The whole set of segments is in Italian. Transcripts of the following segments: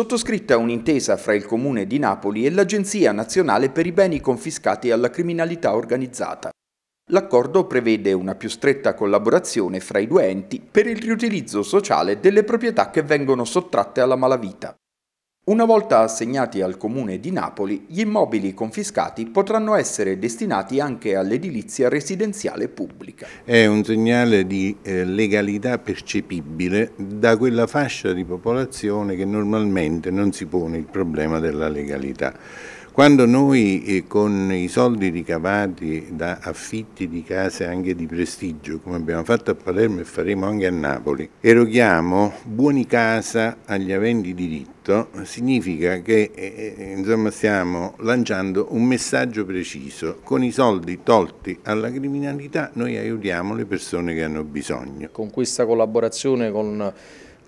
sottoscritta un'intesa fra il Comune di Napoli e l'Agenzia Nazionale per i beni confiscati alla criminalità organizzata. L'accordo prevede una più stretta collaborazione fra i due enti per il riutilizzo sociale delle proprietà che vengono sottratte alla malavita. Una volta assegnati al Comune di Napoli, gli immobili confiscati potranno essere destinati anche all'edilizia residenziale pubblica. È un segnale di eh, legalità percepibile da quella fascia di popolazione che normalmente non si pone il problema della legalità. Quando noi eh, con i soldi ricavati da affitti di case anche di prestigio, come abbiamo fatto a Palermo e faremo anche a Napoli, eroghiamo buoni casa agli aventi diritto, significa che eh, eh insomma, stiamo lanciando un messaggio preciso. Con i soldi tolti alla criminalità noi aiutiamo le persone che hanno bisogno. Con questa collaborazione con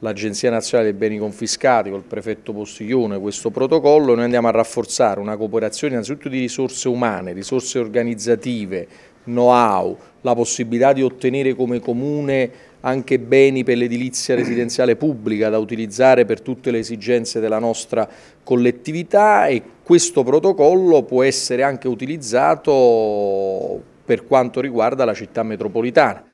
l'Agenzia Nazionale dei Beni Confiscati col prefetto Postiglione questo protocollo, noi andiamo a rafforzare una cooperazione innanzitutto di risorse umane, risorse organizzative, know-how, la possibilità di ottenere come comune anche beni per l'edilizia residenziale pubblica da utilizzare per tutte le esigenze della nostra collettività e questo protocollo può essere anche utilizzato per quanto riguarda la città metropolitana.